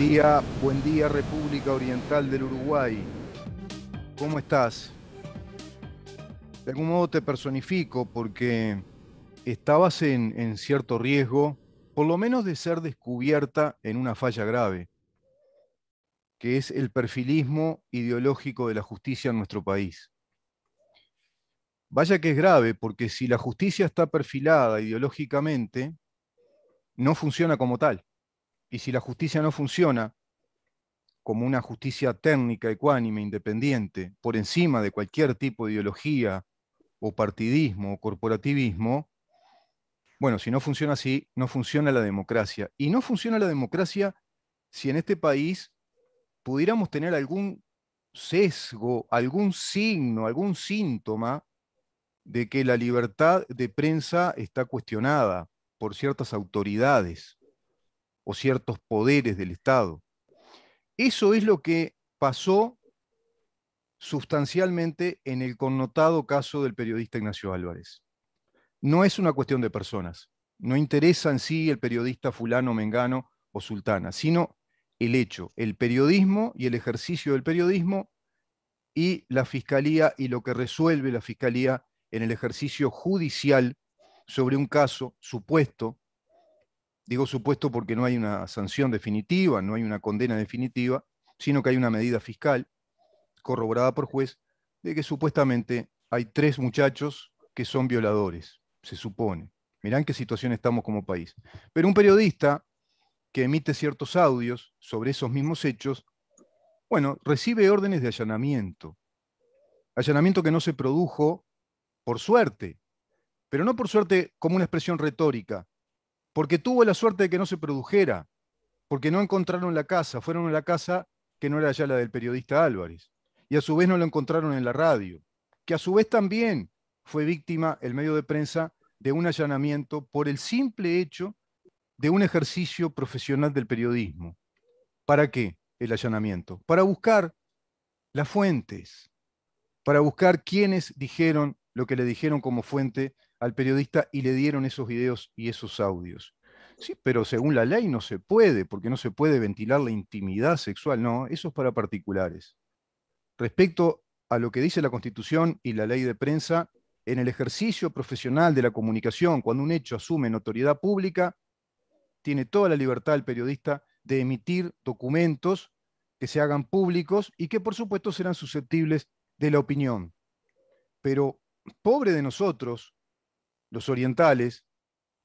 día, buen día República Oriental del Uruguay. ¿Cómo estás? De algún modo te personifico porque estabas en cierto riesgo, por lo menos de ser descubierta en una falla grave, que es el perfilismo ideológico de la justicia en nuestro país. Vaya que es grave, porque si la justicia está perfilada ideológicamente, no funciona como tal. Y si la justicia no funciona como una justicia técnica, ecuánime, independiente, por encima de cualquier tipo de ideología o partidismo o corporativismo, bueno, si no funciona así, no funciona la democracia. Y no funciona la democracia si en este país pudiéramos tener algún sesgo, algún signo, algún síntoma de que la libertad de prensa está cuestionada por ciertas autoridades o ciertos poderes del Estado. Eso es lo que pasó sustancialmente en el connotado caso del periodista Ignacio Álvarez. No es una cuestión de personas, no interesa en sí el periodista fulano, mengano o sultana, sino el hecho, el periodismo y el ejercicio del periodismo y la fiscalía y lo que resuelve la fiscalía en el ejercicio judicial sobre un caso supuesto Digo supuesto porque no hay una sanción definitiva, no hay una condena definitiva, sino que hay una medida fiscal corroborada por juez de que supuestamente hay tres muchachos que son violadores, se supone. Mirá en qué situación estamos como país. Pero un periodista que emite ciertos audios sobre esos mismos hechos, bueno, recibe órdenes de allanamiento. Allanamiento que no se produjo por suerte, pero no por suerte como una expresión retórica, porque tuvo la suerte de que no se produjera, porque no encontraron la casa, fueron a la casa que no era ya la del periodista Álvarez, y a su vez no lo encontraron en la radio, que a su vez también fue víctima el medio de prensa de un allanamiento por el simple hecho de un ejercicio profesional del periodismo. ¿Para qué el allanamiento? Para buscar las fuentes, para buscar quiénes dijeron lo que le dijeron como fuente al periodista y le dieron esos videos y esos audios. Sí, pero según la ley no se puede, porque no se puede ventilar la intimidad sexual, no, eso es para particulares. Respecto a lo que dice la Constitución y la ley de prensa, en el ejercicio profesional de la comunicación, cuando un hecho asume notoriedad pública, tiene toda la libertad el periodista de emitir documentos que se hagan públicos y que por supuesto serán susceptibles de la opinión. Pero pobre de nosotros los orientales,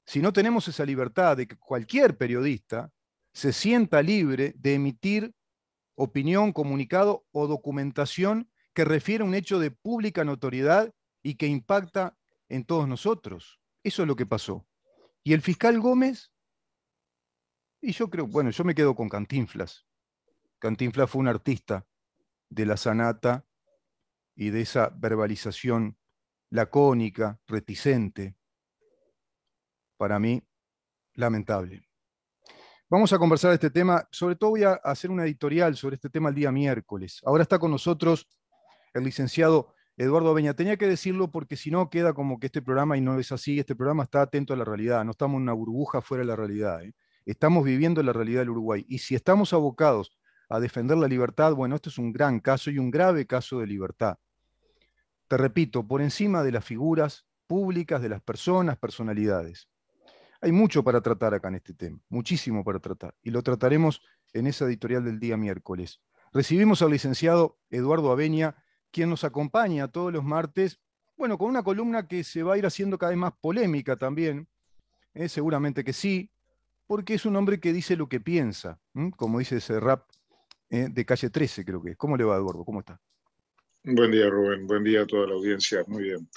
si no tenemos esa libertad de que cualquier periodista se sienta libre de emitir opinión, comunicado o documentación que refiere a un hecho de pública notoriedad y que impacta en todos nosotros. Eso es lo que pasó. Y el fiscal Gómez, y yo creo, bueno, yo me quedo con Cantinflas. Cantinflas fue un artista de la sanata y de esa verbalización lacónica, reticente. Para mí, lamentable. Vamos a conversar de este tema. Sobre todo voy a hacer una editorial sobre este tema el día miércoles. Ahora está con nosotros el licenciado Eduardo Beña. Tenía que decirlo porque si no queda como que este programa, y no es así, este programa está atento a la realidad. No estamos en una burbuja fuera de la realidad. ¿eh? Estamos viviendo la realidad del Uruguay. Y si estamos abocados a defender la libertad, bueno, esto es un gran caso y un grave caso de libertad te repito, por encima de las figuras públicas, de las personas, personalidades. Hay mucho para tratar acá en este tema, muchísimo para tratar, y lo trataremos en esa editorial del día miércoles. Recibimos al licenciado Eduardo Aveña, quien nos acompaña todos los martes, bueno, con una columna que se va a ir haciendo cada vez más polémica también, ¿eh? seguramente que sí, porque es un hombre que dice lo que piensa, como dice ese rap ¿eh? de calle 13, creo que es. ¿Cómo le va, Eduardo? ¿Cómo está? Buen día, Rubén. Buen día a toda la audiencia. Muy bien.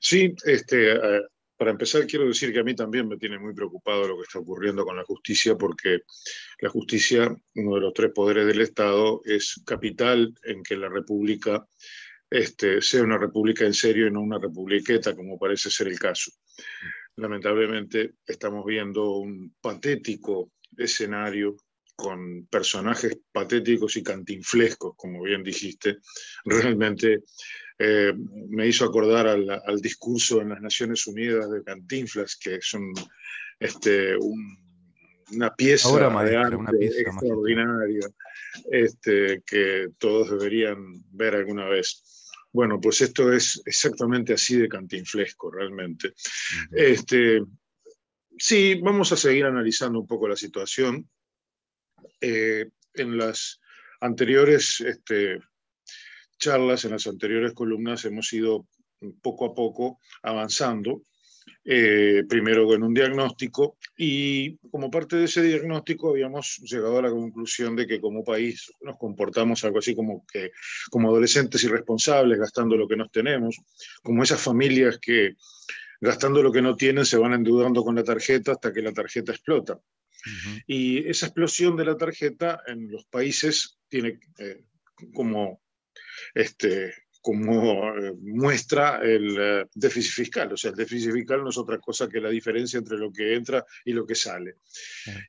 Sí, este, eh, para empezar quiero decir que a mí también me tiene muy preocupado lo que está ocurriendo con la justicia, porque la justicia, uno de los tres poderes del Estado, es capital en que la República este, sea una república en serio y no una republiqueta, como parece ser el caso. Lamentablemente estamos viendo un patético escenario con personajes patéticos y cantinflescos, como bien dijiste, realmente eh, me hizo acordar al, discurso en las Naciones Unidas de Cantinflas, que es este, una pieza extraordinaria este, que todos deberían ver alguna vez. Bueno, pues esto es exactamente así de cantinflesco, realmente. Este, sí, vamos a seguir analizando un poco la situación. Eh, en las anteriores este, charlas, en las anteriores columnas, hemos ido poco a poco avanzando, eh, primero con un diagnóstico y como parte de ese diagnóstico habíamos llegado a la conclusión de que como país nos comportamos algo así como que como adolescentes irresponsables gastando lo que nos tenemos, como esas familias que gastando lo que no tienen se van endeudando con la tarjeta hasta que la tarjeta explota. Y esa explosión de la tarjeta en los países tiene eh, como, este, como eh, muestra el eh, déficit fiscal. O sea, el déficit fiscal no es otra cosa que la diferencia entre lo que entra y lo que sale.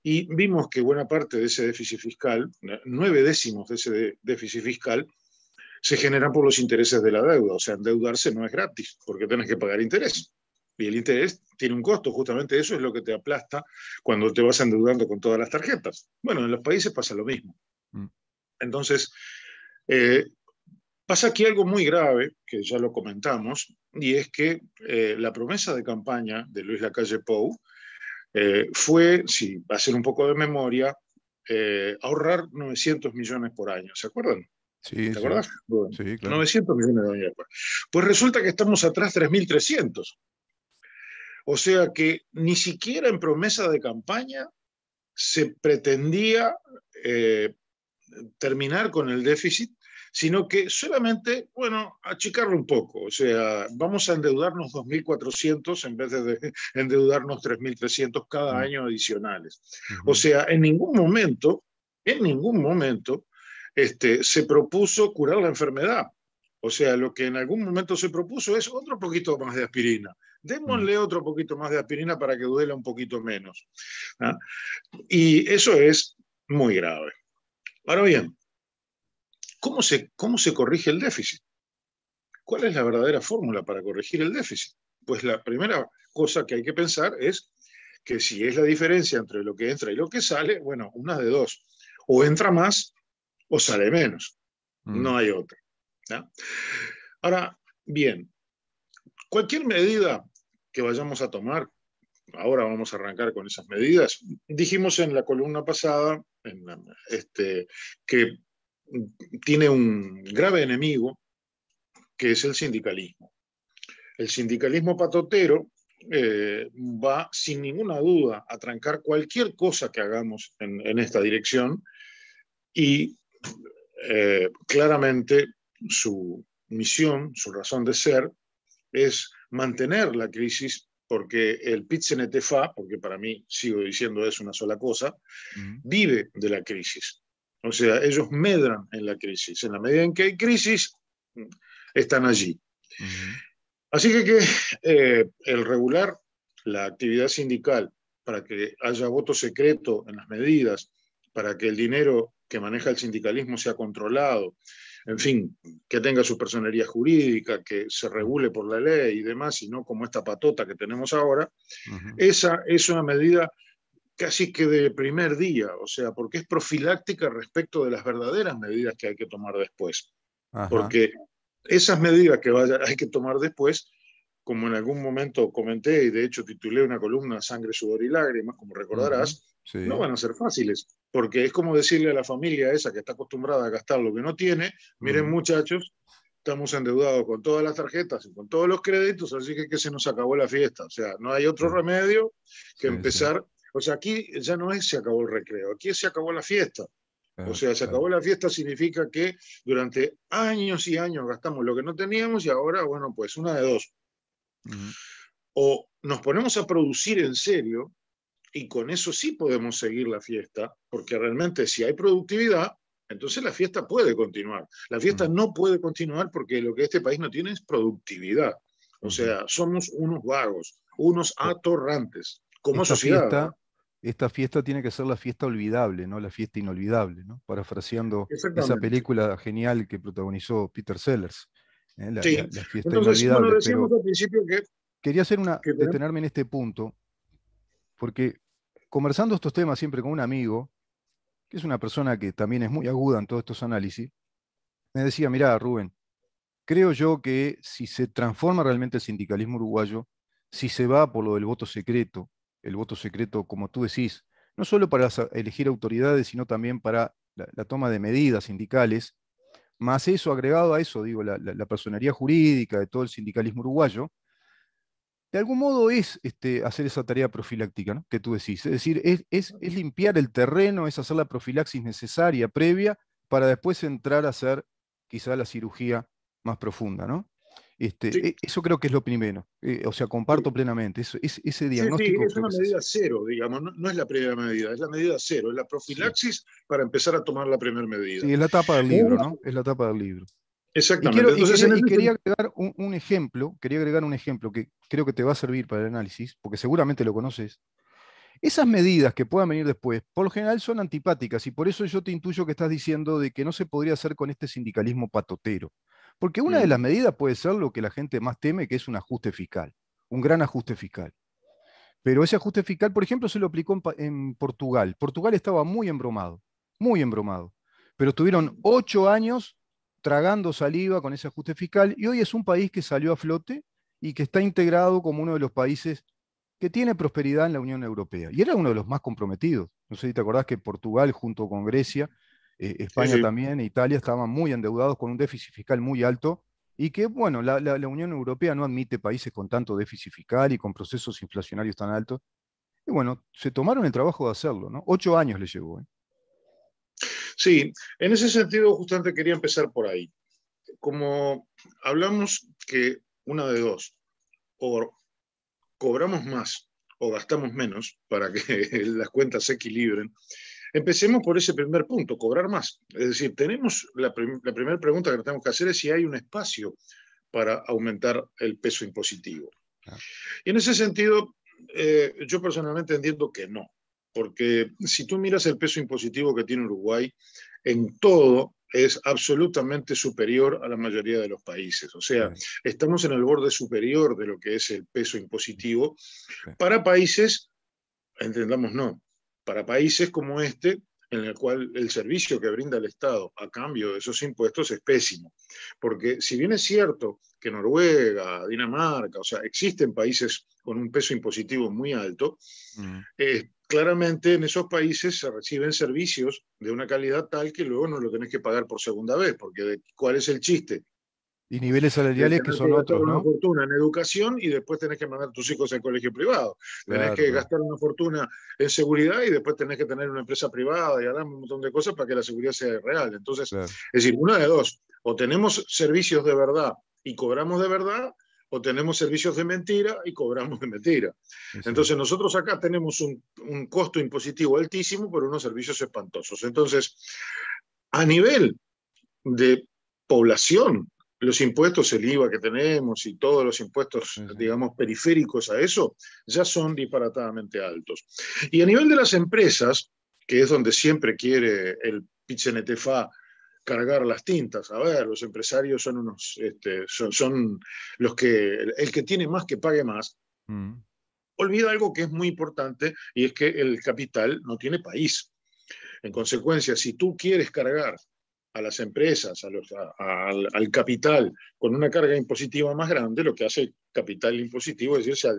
Y vimos que buena parte de ese déficit fiscal, nueve décimos de ese déficit fiscal, se genera por los intereses de la deuda. O sea, endeudarse no es gratis, porque tienes que pagar interés. Y el interés tiene un costo, justamente eso es lo que te aplasta cuando te vas endeudando con todas las tarjetas. Bueno, en los países pasa lo mismo. Mm. Entonces, eh, pasa aquí algo muy grave, que ya lo comentamos, y es que eh, la promesa de campaña de Luis Lacalle Pou eh, fue, si va a ser un poco de memoria, ahorrar 900 millones por año, ¿se acuerdan? Sí, ¿Te acordás? Sí, claro. 900 millones de Pues resulta que estamos atrás 3.300. O sea que ni siquiera en promesa de campaña se pretendía eh, terminar con el déficit, sino que solamente, bueno, achicarlo un poco. O sea, vamos a endeudarnos 2.400 en vez de endeudarnos 3.300 cada año adicionales. O sea, en ningún momento, en ningún momento, este, se propuso curar la enfermedad. O sea, lo que en algún momento se propuso es otro poquito más de aspirina, Démosle mm. otro poquito más de aspirina para que duela un poquito menos. ¿ah? Y eso es muy grave. Ahora bien, ¿cómo se, ¿cómo se corrige el déficit? ¿Cuál es la verdadera fórmula para corregir el déficit? Pues la primera cosa que hay que pensar es que si es la diferencia entre lo que entra y lo que sale, bueno, una de dos. O entra más o sale menos. Mm. No hay otra. Ahora, bien, cualquier medida que vayamos a tomar. Ahora vamos a arrancar con esas medidas. Dijimos en la columna pasada en, este, que tiene un grave enemigo, que es el sindicalismo. El sindicalismo patotero eh, va sin ninguna duda a trancar cualquier cosa que hagamos en, esta dirección y eh, claramente su misión, su razón de ser, es mantener la crisis porque el pit fa porque para mí sigo diciendo es una sola cosa, vive de la crisis. O sea, ellos medran en la crisis. En la medida en que hay crisis, están allí. Así que, que eh, el regular la actividad sindical para que haya voto secreto en las medidas, para que el dinero que maneja el sindicalismo sea controlado, en fin, que tenga su personería jurídica, que se regule por la ley y demás, y no como esta patota que tenemos ahora, esa es una medida casi que de primer día, o sea, porque es profiláctica respecto de las verdaderas medidas que hay que tomar después. Porque esas medidas que hay que tomar después, como en algún momento comenté y de hecho titulé una columna Sangre, Sudor y Lágrimas, como recordarás, no van a ser fáciles, porque es como decirle a la familia esa que está acostumbrada a gastar lo que no tiene, miren muchachos, estamos endeudados con todas las tarjetas y con todos los créditos, así que, que se nos acabó la fiesta. O sea, no hay otro remedio que empezar. O sea, aquí ya no es se acabó el recreo, aquí se acabó la fiesta. o sea, se acabó la fiesta significa que durante años y años gastamos lo que no teníamos y ahora, bueno, pues una de dos. O nos ponemos a producir en serio, y con eso sí podemos seguir la fiesta, porque realmente si hay productividad, entonces la fiesta puede continuar. La fiesta no puede continuar porque lo que este país no tiene es productividad. O sea, somos unos vagos, unos eh, atorrantes, como esta Fiesta, esta fiesta tiene que ser la fiesta olvidable, no la fiesta inolvidable, ¿no? Parafraseando esa película genial que protagonizó Peter Sellers. ¿eh? La, fiesta inolvidable. quería hacer una, detenerme en este punto, porque conversando estos temas siempre con un amigo, que es una persona que también es muy aguda en todos estos análisis, me decía, mira, Rubén, creo yo que si se transforma realmente el sindicalismo uruguayo, si se va por lo del voto secreto, el voto secreto, como tú decís, no solo para elegir autoridades, sino también para la, toma de medidas sindicales, más eso, agregado a eso, digo, la, la, la personería jurídica de todo el sindicalismo uruguayo, de algún modo es este, hacer esa tarea profiláctica que tú decís. Es decir, es, limpiar el terreno, es hacer la profilaxis necesaria, previa, para después entrar a hacer quizá la cirugía más profunda. ¿no? Este, e, eso creo que es lo primero. Eh, o sea, comparto plenamente. es, ese diagnóstico. es una medida cero, digamos. No, es la primera medida, es la medida cero. Es la profilaxis para empezar a tomar la primera medida. Sí, es la etapa del libro, ¿no? Es la etapa del libro. Exactamente. Y, quería, este agregar un, ejemplo, quería agregar un ejemplo que creo que te va a servir para el análisis, porque seguramente lo conoces. Esas medidas que puedan venir después, por lo general son antipáticas y por eso yo te intuyo que estás diciendo de que no se podría hacer con este sindicalismo patotero. Porque una de mm. las medidas puede ser lo que la gente más teme, que es un ajuste fiscal, un gran ajuste fiscal. Pero ese ajuste fiscal, por ejemplo, se lo aplicó en, Portugal. Portugal estaba muy embromado, muy embromado. Pero tuvieron ocho años tragando saliva con ese ajuste fiscal y hoy es un país que salió a flote y que está integrado como uno de los países que tiene prosperidad en la Unión Europea. Y era uno de los más comprometidos. No sé si te acordás que Portugal junto con Grecia, eh, España también, e Italia estaban muy endeudados con un déficit fiscal muy alto y que, bueno, la, Unión Europea no admite países con tanto déficit fiscal y con procesos inflacionarios tan altos. Y bueno, se tomaron el trabajo de hacerlo, ¿no? Ocho años les llevó. ¿eh? Sí, en ese sentido justamente quería empezar por ahí. Como hablamos que una de dos, o cobramos más o gastamos menos para que las cuentas se equilibren, empecemos por ese primer punto, cobrar más. Es decir, tenemos la, primera pregunta que tenemos que hacer es si hay un espacio para aumentar el peso impositivo. Y en ese sentido, eh, yo personalmente entiendo que no porque si tú miras el peso impositivo que tiene Uruguay, en todo es absolutamente superior a la mayoría de los países. O sea, estamos en el borde superior de lo que es el peso impositivo para países, entendamos no, para países como este, en el cual el servicio que brinda el Estado a cambio de esos impuestos es pésimo. Porque si bien es cierto que Noruega, Dinamarca, o sea, existen países con un peso impositivo muy alto, mm. eh, claramente en esos países se reciben servicios de una calidad tal que luego no lo tenés que pagar por segunda vez, porque ¿cuál es el chiste? Y niveles salariales que son otros, ¿no? una fortuna en educación y después tenés que mandar tus hijos al colegio privado. Tenés que gastar una fortuna en seguridad y después tenés que tener una empresa privada y harás un montón de cosas para que la seguridad sea real. Entonces, es decir, una de dos. O tenemos servicios de verdad y cobramos de verdad, o tenemos servicios de mentira y cobramos de mentira. Entonces nosotros acá tenemos un, costo impositivo altísimo por unos servicios espantosos. Entonces, a nivel de población, los impuestos, el IVA que tenemos y todos los impuestos, digamos, periféricos a eso, ya son disparatadamente altos. Y a nivel de las empresas, que es donde siempre quiere el PITCNTFA cargar las tintas. A ver, los empresarios son unos, este, son, los que, el que tiene más que pague más. Mm. Olvida algo que es muy importante y es que el capital no tiene país. En consecuencia, si tú quieres cargar a las empresas, a los, al, capital, con una carga impositiva más grande, lo que hace el capital impositivo es irse al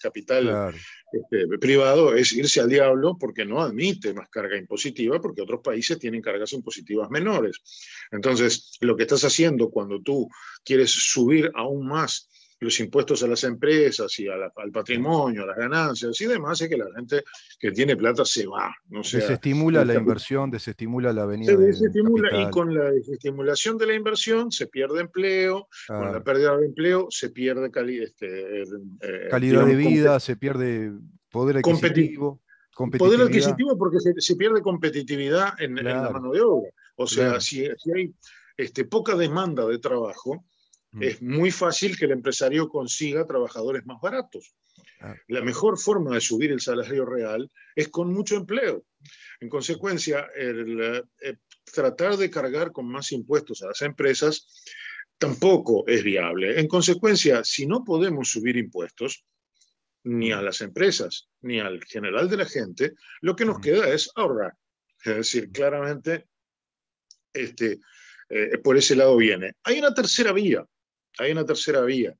capital este, privado, es irse al diablo porque no admite más carga impositiva, porque otros países tienen cargas impositivas menores. Entonces, lo que estás haciendo cuando tú quieres subir aún más los impuestos a las empresas y al patrimonio, a las ganancias y demás, es que la gente que tiene plata se va. No desestimula la inversión, desestimula la venida. Se desestimula y con la desestimulación de la inversión se pierde empleo, con la pérdida de empleo se pierde este, eh, eh, calidad calidad de vida, se pierde poder adquisitivo. Poder adquisitivo porque se, pierde competitividad en, la mano de obra. O sea, si, si hay este, poca demanda de trabajo, Mm. es muy fácil que el empresario consiga trabajadores más baratos. La mejor forma de subir el salario real es con mucho empleo. En consecuencia, el, eh, eh, tratar de cargar con más impuestos a las empresas tampoco es viable. En consecuencia, si no podemos subir impuestos, ni a las empresas, ni al general de la gente, lo que nos mm. queda es ahorrar. Es decir, claramente, este, eh, por ese lado viene. Hay una tercera vía, hay una tercera vía,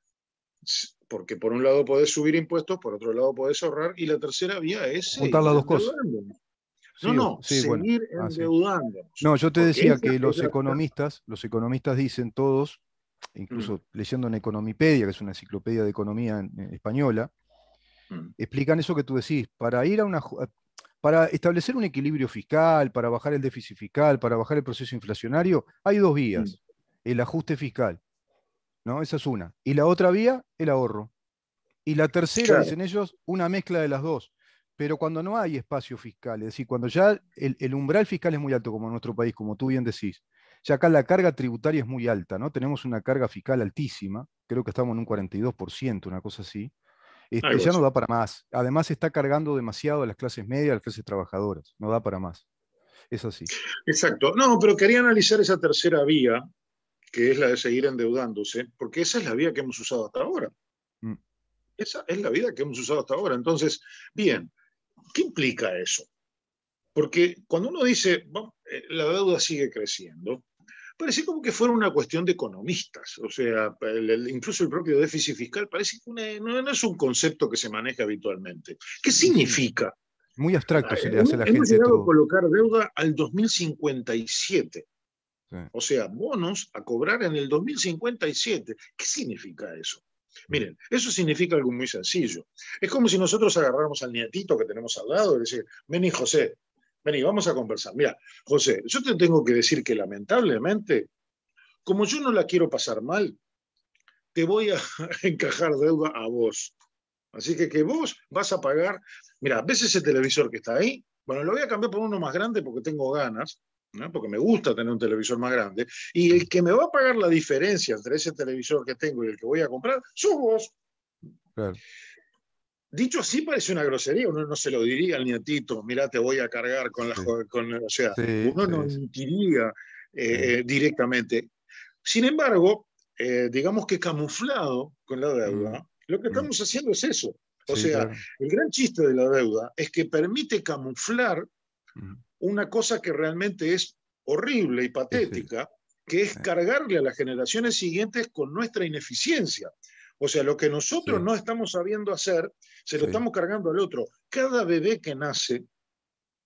porque por un lado podés subir impuestos, por otro lado podés ahorrar, y la tercera vía es... Juntar las dos cosas. no, no, seguir ah, endeudando No, yo te decía que los economistas, los economistas dicen todos, incluso mm. leyendo en Economipedia, que es una enciclopedia de economía eh, española, mm. explican eso que tú decís, para ir a una para establecer un equilibrio fiscal, para bajar el déficit fiscal, para bajar el proceso inflacionario, hay dos vías. Mm. El ajuste fiscal, ¿no? Esa es una. Y la otra vía, el ahorro. Y la tercera, dicen ellos, una mezcla de las dos. Pero cuando no hay espacio fiscal, es decir, cuando ya el, umbral fiscal es muy alto, como en nuestro país, como tú bien decís, ya acá la carga tributaria es muy alta, ¿no? Tenemos una carga fiscal altísima, creo que estamos en un 42%, una cosa así. Este, ya no da para más. Además está cargando demasiado a las clases medias, a las clases trabajadoras. No da para más. Es así. Exacto. No, pero quería analizar esa tercera vía, que es la de seguir endeudándose, porque esa es la vía que hemos usado hasta ahora. Mm. Esa es la vida que hemos usado hasta ahora. Entonces, bien, ¿qué implica eso? Porque cuando uno dice, eh, la deuda sigue creciendo, parece como que fuera una cuestión de economistas. O sea, incluso el propio déficit fiscal parece que no, es un concepto que se maneja habitualmente. ¿Qué mm. significa? Muy abstracto se le hace a la gente. Hemos llegado colocar deuda al 2057. O sea, bonos a cobrar en el 2057. ¿Qué significa eso? Mm. Miren, eso significa algo muy sencillo. Es como si nosotros agarráramos al nietito que tenemos al lado y decir, vení José, vení, vamos a conversar. Mira, José, yo te tengo que decir que lamentablemente, como yo no la quiero pasar mal, te voy a encajar deuda a vos. Así que que vos vas a pagar, mira, ¿ves ese televisor que está ahí? Bueno, lo voy a cambiar por uno más grande porque tengo ganas porque me gusta tener un televisor más grande, y el que me va a pagar la diferencia entre ese televisor que tengo y el que voy a comprar, sos vos. Dicho así parece una grosería, uno no se lo diría al nietito, mira, te voy a cargar con la... o sea, uno no lo eh, eh, directamente. Sin embargo, eh, digamos que camuflado con la deuda, mm. lo que mm. estamos haciendo es eso. O sea, el gran chiste de la deuda es que permite camuflar mm una cosa que realmente es horrible y patética, que es cargarle a las generaciones siguientes con nuestra ineficiencia. O sea, lo que nosotros no estamos sabiendo hacer, se lo estamos cargando al otro. Cada bebé que nace,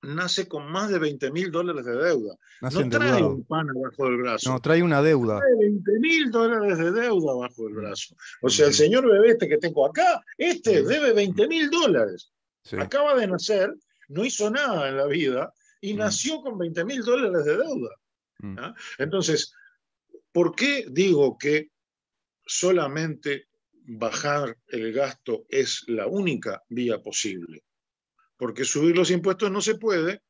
nace con más de 20 mil dólares de deuda. no trae un pan abajo del brazo. No, trae una deuda. Trae 20 mil dólares de deuda bajo del mm. brazo. O sea, el señor bebé este que tengo acá, este debe 20 mil dólares. Acaba de nacer, no hizo nada en la vida, y mm. nació con 20 mil dólares de deuda. Mm. Entonces, ¿por qué digo que solamente bajar el gasto es la única vía posible? Porque subir los impuestos no se puede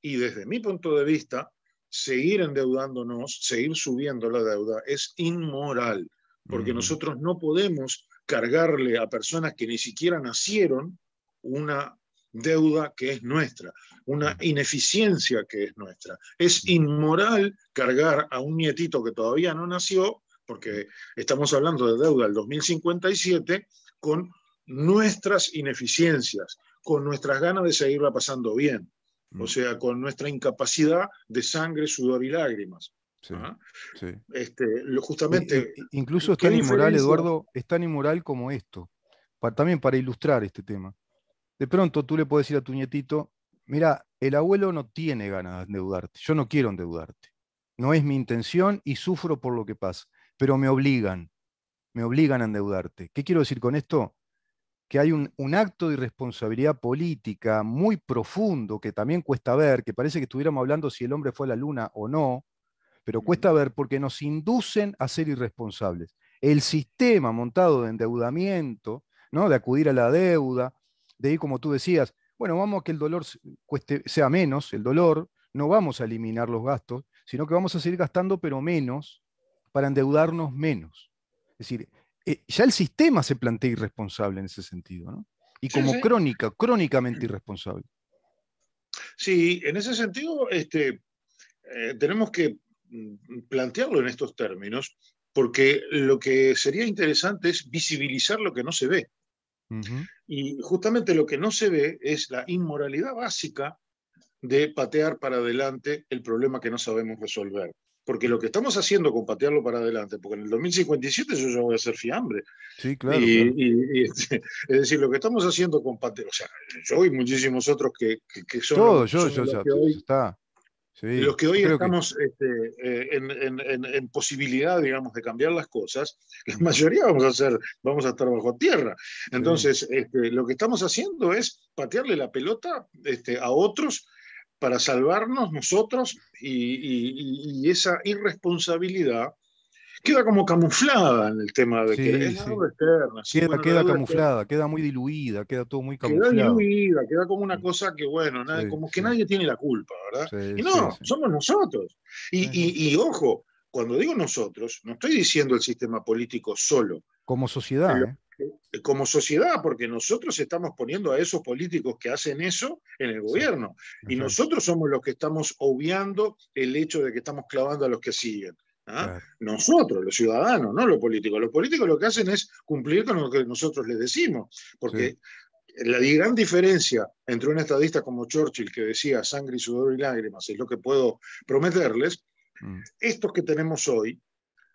y desde mi punto de vista, seguir endeudándonos, seguir subiendo la deuda es inmoral, porque mm. nosotros no podemos cargarle a personas que ni siquiera nacieron una deuda que es nuestra, una ineficiencia que es nuestra. Es inmoral cargar a un nietito que todavía no nació, porque estamos hablando de deuda del 2057, con nuestras ineficiencias, con nuestras ganas de seguirla pasando bien, o sea, con nuestra incapacidad de sangre, sudor y lágrimas. ¿Ah? Este, justamente. incluso es tan inmoral, Eduardo, es tan inmoral como esto, también para ilustrar este tema de pronto tú le puedes decir a tu nietito, mira, el abuelo no tiene ganas de endeudarte, yo no quiero endeudarte, no es mi intención y sufro por lo que pasa, pero me obligan, me obligan a endeudarte. ¿Qué quiero decir con esto? Que hay un, acto de irresponsabilidad política muy profundo que también cuesta ver, que parece que estuviéramos hablando si el hombre fue a la luna o no, pero cuesta ver porque nos inducen a ser irresponsables. El sistema montado de endeudamiento, ¿no? de acudir a la deuda, de ahí, como tú decías, bueno, vamos a que el dolor cueste, sea menos, el dolor, no vamos a eliminar los gastos, sino que vamos a seguir gastando, pero menos, para endeudarnos menos. Es decir, eh, ya el sistema se plantea irresponsable en ese sentido, ¿no? Y como crónica, crónicamente irresponsable. Sí, en ese sentido, este, eh, tenemos que mm, plantearlo en estos términos, porque lo que sería interesante es visibilizar lo que no se ve. Y justamente lo que no se ve es la inmoralidad básica de patear para adelante el problema que no sabemos resolver. Porque lo que estamos haciendo con patearlo para adelante, porque en el 2057 yo ya voy a ser fiambre. Sí, claro. Este, es decir, lo que estamos haciendo con patear, o sea, yo y muchísimos otros que, son. yo, está los que hoy estamos este, eh, en, posibilidad, digamos, de cambiar las cosas, la mayoría vamos a, hacer, vamos a estar bajo tierra. Entonces, este, lo que estamos haciendo es patearle la pelota este, a otros para salvarnos nosotros y, y esa irresponsabilidad queda como camuflada en el tema de que es sí. externa. Queda, camuflada, queda muy diluida, queda todo muy camuflado. Queda diluida, queda como una cosa que, bueno, como que nadie tiene la culpa, ¿verdad? y no, somos nosotros. Y, ojo, cuando digo nosotros, no estoy diciendo el sistema político solo. Como sociedad. ¿eh? Como sociedad, porque nosotros estamos poniendo a esos políticos que hacen eso en el gobierno. Y nosotros somos los que estamos obviando el hecho de que estamos clavando a los que siguen. ¿ah? Nosotros, los ciudadanos, no los políticos. Los políticos lo que hacen es cumplir con lo que nosotros les decimos, porque la gran diferencia entre un estadista como Churchill que decía sangre y sudor y lágrimas es lo que puedo prometerles, mm. estos que tenemos hoy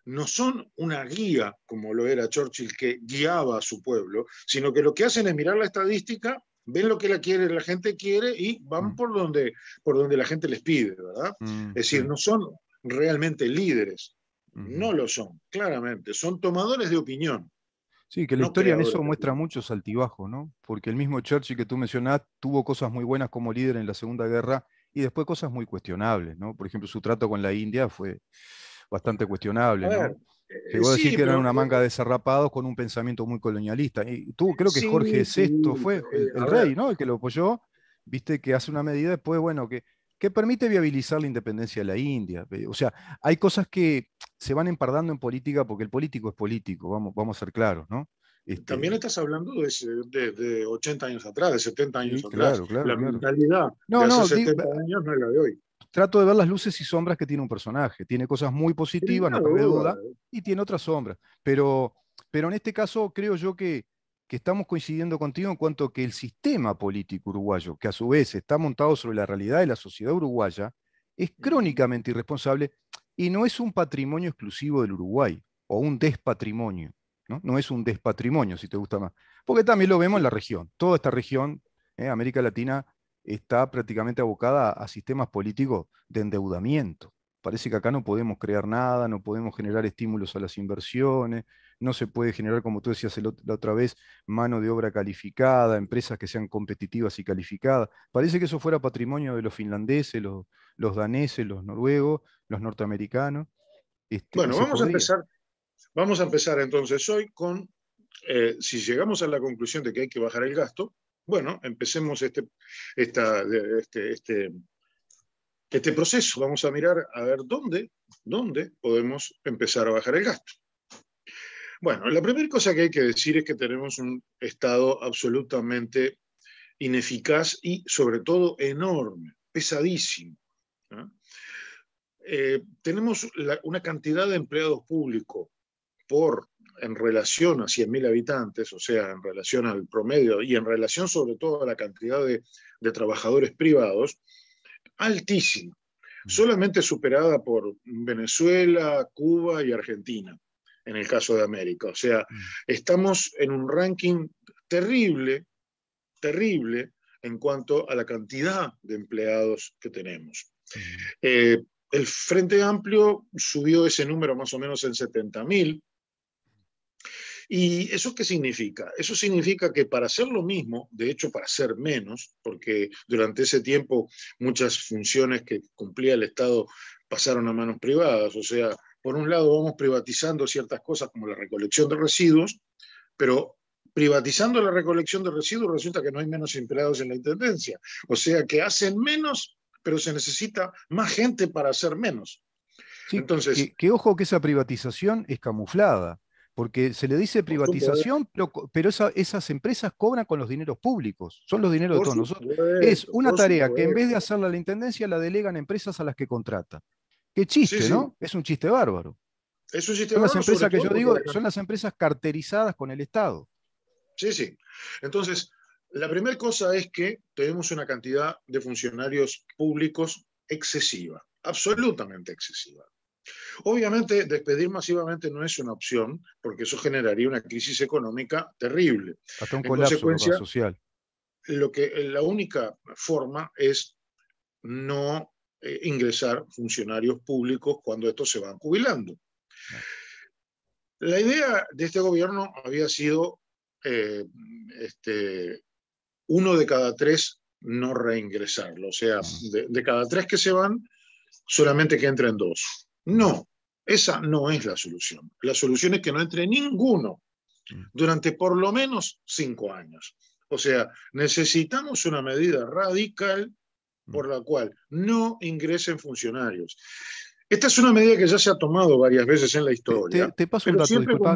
no son una guía como lo era Churchill que guiaba a su pueblo, sino que lo que hacen es mirar la estadística ven lo que la quiere, la gente quiere y van mm. por donde por donde la gente les pide, ¿verdad? Mm, es decir, no son realmente líderes. No lo son, claramente. Son tomadores de opinión. Sí, que la historia en eso muestra muchos altibajos, ¿no? Porque el mismo Churchill que tú mencionás tuvo cosas muy buenas como líder en la Segunda Guerra y después cosas muy cuestionables, ¿no? Por ejemplo, su trato con la India fue bastante cuestionable, ¿no? Llegó a decir que era una manga de zarrapados con un pensamiento muy colonialista. Y tú, creo que Jorge VI fue eh, el, rey, ¿no? El que lo apoyó, viste que hace una medida después, bueno, que que permite viabilizar la independencia de la India. O sea, hay cosas que se van empardando en política porque el político es político, vamos, vamos a ser claros, ¿no? Este También estás hablando de, 80 años atrás, de 70 años atrás. la mentalidad de hace 70 años no es la de hoy. Trato de ver las luces y sombras que tiene un personaje. Tiene cosas muy positivas, no cabe duda, y tiene otras sombras. Pero, pero en este caso creo yo que que estamos coincidiendo contigo en cuanto a que el sistema político uruguayo, que a su vez está montado sobre la realidad de la sociedad uruguaya, es crónicamente irresponsable y no es un patrimonio exclusivo del Uruguay o un despatrimonio. ¿no? es un despatrimonio, si te gusta más. Porque también lo vemos en la región. Toda esta región, ¿eh? América Latina, está prácticamente abocada a sistemas políticos de endeudamiento. Parece que acá no podemos crear nada, no podemos generar estímulos a las inversiones, no se puede generar, como tú decías la otra vez, mano de obra calificada, empresas que sean competitivas y calificadas. Parece que eso fuera patrimonio de los finlandeses, los, daneses, los noruegos, los norteamericanos. Este, bueno, vamos a empezar. Vamos a empezar entonces hoy con, eh, si llegamos a la conclusión de que hay que bajar el gasto, bueno, empecemos este, este, este, este proceso. Vamos a mirar a ver dónde, dónde podemos empezar a bajar el gasto. Bueno, la primera cosa que hay que decir es que tenemos un Estado absolutamente ineficaz y sobre todo enorme, pesadísimo. Eh, tenemos una cantidad de empleados públicos por en relación a 100.000 habitantes, o sea, en relación al promedio y en relación sobre todo a la cantidad de, de trabajadores privados, altísima, solamente superada por Venezuela, Cuba y Argentina en el caso de América. O sea, mm. estamos en un ranking terrible, terrible en cuanto a la cantidad de empleados que tenemos. Mm. Eh, el Frente Amplio subió ese número más o menos en 70.000. ¿Y eso qué significa? Eso significa que para hacer lo mismo, de hecho para hacer menos, porque durante ese tiempo muchas funciones que cumplía el Estado pasaron a manos privadas, o sea, por un lado vamos privatizando ciertas cosas como la recolección de residuos, pero privatizando la recolección de residuos resulta que no hay menos empleados en la Intendencia. O sea que hacen menos, pero se necesita más gente para hacer menos. Entonces, que, ojo que esa privatización es camuflada, porque se le dice privatización, pero, esas empresas cobran con los dineros públicos, son los dineros de todos nosotros. Es una tarea que en vez de hacerla la Intendencia la delegan empresas a las que contrata chiste, ¿no? Es un chiste bárbaro. Es un chiste son Las empresas que yo digo son las empresas carterizadas con el Estado. Sí, sí. Entonces, la primera cosa es que tenemos una cantidad de funcionarios públicos excesiva, absolutamente excesiva. Obviamente, despedir masivamente no es una opción, porque eso generaría una crisis económica terrible. Hasta un en colapso consecuencia, social. Lo que, la única forma es no eh, ingresar funcionarios públicos cuando estos se van jubilando. La idea de este gobierno había sido eh, este, uno de cada tres no reingresarlo, o sea, de, de cada tres que se van, solamente que entren dos. No, esa no es la solución. La solución es que no entre ninguno durante por lo menos cinco años. O sea, necesitamos una medida radical por mm. la cual no ingresen funcionarios. Esta es una medida que ya se ha tomado varias veces en la historia. Te, paso un dato, disculpa,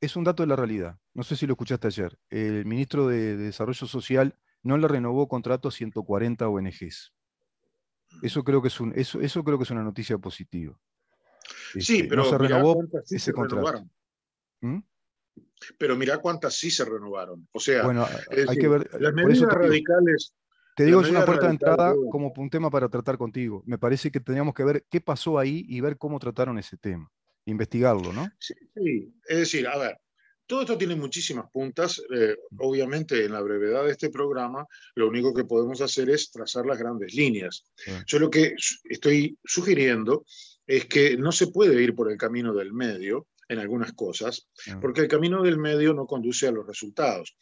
es un dato, de la realidad. No sé si lo escuchaste ayer. El ministro de, Desarrollo Social no le renovó contrato a 140 ONGs. Mm. Eso creo que es, un, eso, eso creo que es una noticia positiva. sí, este, pero no se renovó ese contrato. ¿Mm? Pero mirá cuántas sí se renovaron. O sea, las medidas radicales, te digo, es una puerta de entrada como un tema para tratar contigo. Me parece que teníamos que ver qué pasó ahí y ver cómo trataron ese tema, investigarlo, ¿no? Sí, es decir, a ver, todo esto tiene muchísimas puntas. Eh, obviamente, en la brevedad de este programa, lo único que podemos hacer es trazar las grandes líneas. Yo lo que estoy sugiriendo es que no se puede ir por el camino del medio en algunas cosas, porque el camino del medio no conduce a los resultados.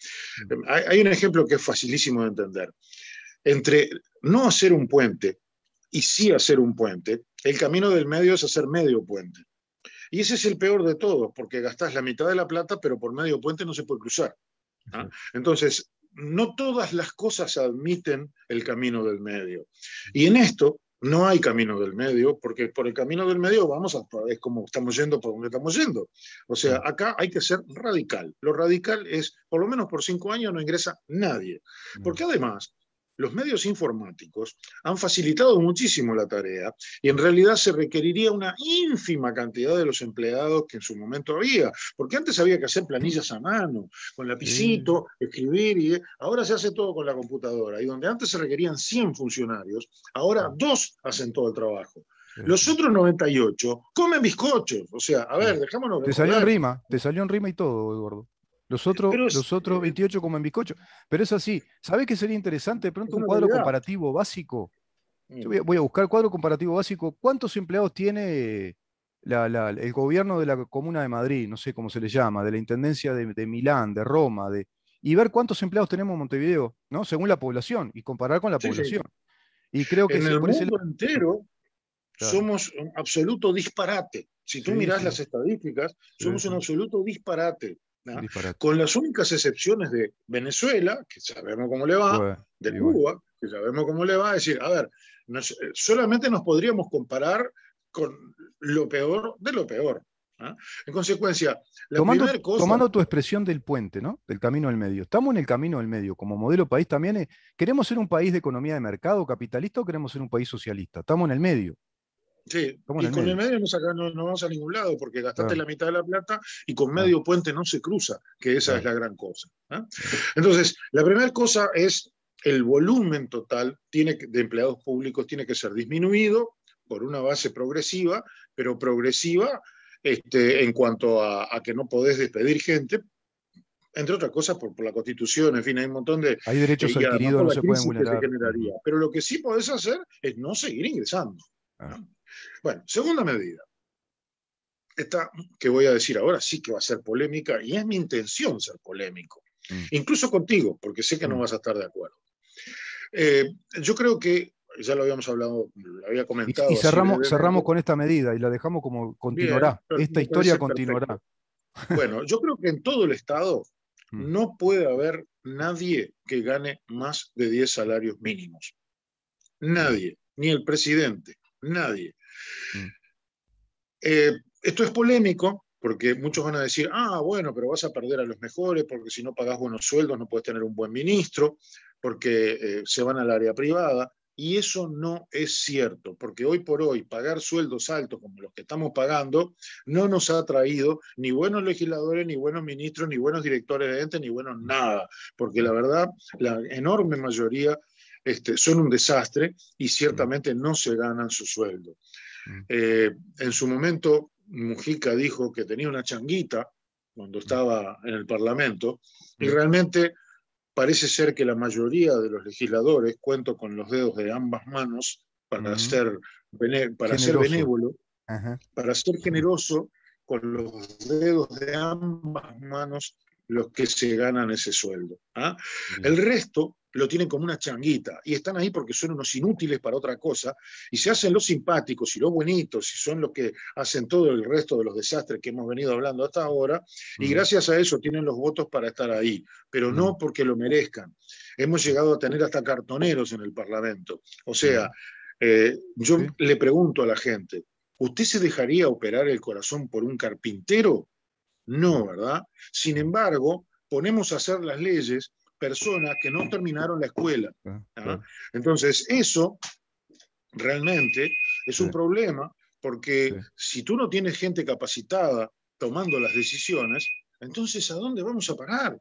Eh, hay, un ejemplo que es facilísimo de entender entre no hacer un puente y sí hacer un puente, el camino del medio es hacer medio puente. Y ese es el peor de todos, porque gastas la mitad de la plata, pero por medio puente no se puede cruzar. Entonces, no todas las cosas admiten el camino del medio. Y en esto no hay camino del medio, porque por el camino del medio vamos a, es como estamos yendo por donde estamos yendo. O sea, acá hay que ser radical. Lo radical es, por lo menos por cinco años no ingresa nadie. Porque además, los medios informáticos han facilitado muchísimo la tarea y en realidad se requeriría una ínfima cantidad de los empleados que en su momento había, porque antes había que hacer planillas a mano, con lapicito, escribir y ahora se hace todo con la computadora y donde antes se requerían 100 funcionarios, ahora ah. dos hacen todo el trabajo. Los otros 98 comen bizcochos. O sea, a ver, dejámonos. te salió en rima, te salió en rima y todo, Eduardo. Los otros, 28 los otros 28 eh, en bizcocho. Pero es así. sabes qué sería interesante? De pronto un cuadro comparativo básico. Mm. voy, a, buscar cuadro comparativo básico. ¿Cuántos empleados tiene el gobierno de la Comuna de Madrid? No sé cómo se le llama, de la Intendencia de, Milán, de Roma, de, y ver cuántos empleados tenemos en Montevideo, ¿no? Según la población, y comparar con la población. Y creo que en el mundo entero somos un absoluto disparate. Si tú miras las estadísticas, somos un absoluto disparate. Con las únicas excepciones de Venezuela, que sabemos cómo le va, de Cuba, que sabemos cómo le va, es decir, a ver, eh, solamente nos podríamos comparar con lo peor de lo peor. En consecuencia, tomando, tu expresión del puente, ¿no? Del camino al medio. Estamos en el camino del medio. Como modelo país también, eh, ¿queremos ser un país de economía de mercado capitalista o queremos ser un país socialista? Estamos en el medio. Sí, y con el medio no, no, vamos a ningún lado porque gastaste la mitad de la plata y con medio puente no se cruza, que esa es la gran cosa. Entonces, la primera cosa es el volumen total tiene de empleados públicos tiene que ser disminuido por una base progresiva, pero progresiva este, en cuanto a, que no podés despedir gente, entre otras cosas por, la Constitución, en fin, hay un montón de... Hay derechos eh, adquiridos, no se pueden vulnerar. Pero lo que sí podés hacer es no seguir ingresando. Ah. Bueno, segunda medida. Esta que voy a decir ahora sí que va a ser polémica y es mi intención ser polémico, mm. incluso contigo, porque sé que no mm. vas a estar de acuerdo. Eh, yo creo que ya lo habíamos hablado, lo había comentado. Y, cerramos, cerramos con esta medida y la dejamos como continuará. esta historia continuará. Bueno, yo creo que en todo el Estado mm. no puede haber nadie que gane más de 10 salarios mínimos. Nadie, ni el presidente, nadie. Mm. Eh, esto es polémico porque muchos van a decir, ah, bueno, pero vas a perder a los mejores porque si no pagas buenos sueldos no puedes tener un buen ministro, porque eh, se van al área privada. Y eso no es cierto, porque hoy por hoy pagar sueldos altos como los que estamos pagando no nos ha traído ni buenos legisladores, ni buenos ministros, ni buenos directores de ente, ni buenos nada, porque la verdad, la enorme mayoría este, son un desastre y ciertamente no se ganan su sueldo. Eh, en su momento, Mujica dijo que tenía una changuita cuando estaba en el Parlamento y realmente parece ser que la mayoría de los legisladores cuento con los dedos de ambas manos para, ser, para ser benévolo, para ser generoso con los dedos de ambas manos los que se ganan ese sueldo. ¿ah? El resto lo tienen como una changuita y están ahí porque son unos inútiles para otra cosa y se hacen los simpáticos y los bonitos y son los que hacen todo el resto de los desastres que hemos venido hablando hasta ahora y gracias a eso tienen los votos para estar ahí, pero no porque lo merezcan. Hemos llegado a tener hasta cartoneros en el Parlamento. O sea, eh, yo le pregunto a la gente, ¿usted se dejaría operar el corazón por un carpintero? No, ¿verdad? Sin embargo, ponemos a hacer las leyes personas que no terminaron la escuela. Ah, ¿ah? Entonces, eso realmente es un problema porque si tú no tienes gente capacitada tomando las decisiones, entonces ¿a dónde vamos a parar?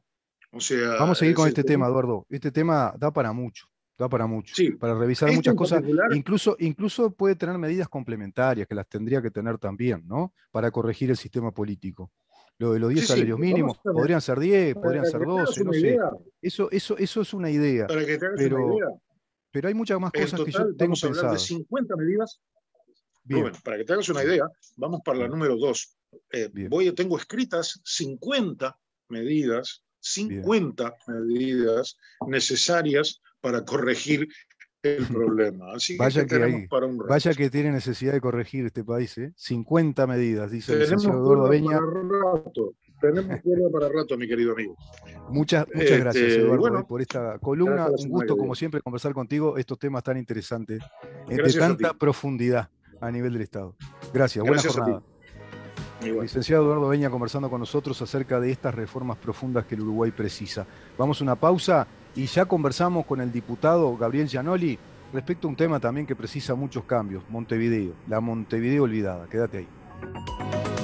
vamos a seguir con este tema, Eduardo. Este tema da para mucho, da para mucho, para revisar este muchas cosas. Incluso, incluso puede tener medidas complementarias que las tendría que tener también, ¿no? Para corregir el sistema político. Lo de los 10 salarios mínimos, podrían ser 10, podrían ser 12, no sé. Eso, eso, eso es una idea. pero, pero hay muchas más cosas que yo tengo vamos a hablar de 50 medidas. Bien. para que te hagas una idea, vamos para la número 2. Eh, voy, tengo escritas 50 medidas, 50 medidas necesarias para corregir el problema. Así vaya, que para un vaya que tiene necesidad de corregir este país. 50 ¿eh? medidas, dice el licenciado Eduardo Beña. Rato. Tenemos cuerda para rato, mi querido amigo. Muchas, muchas este, gracias, Eduardo, eh, por esta columna. Un gusto, como siempre, conversar contigo estos temas tan interesantes, eh, de tanta profundidad a nivel del Estado. Gracias, buena jornada. Licenciado Eduardo Beña conversando con nosotros acerca de estas reformas profundas que el Uruguay precisa. Vamos a una pausa y ya conversamos con el diputado Gabriel Gianoli respecto a un tema también que precisa muchos cambios, Montevideo, la Montevideo olvidada, quédate ahí.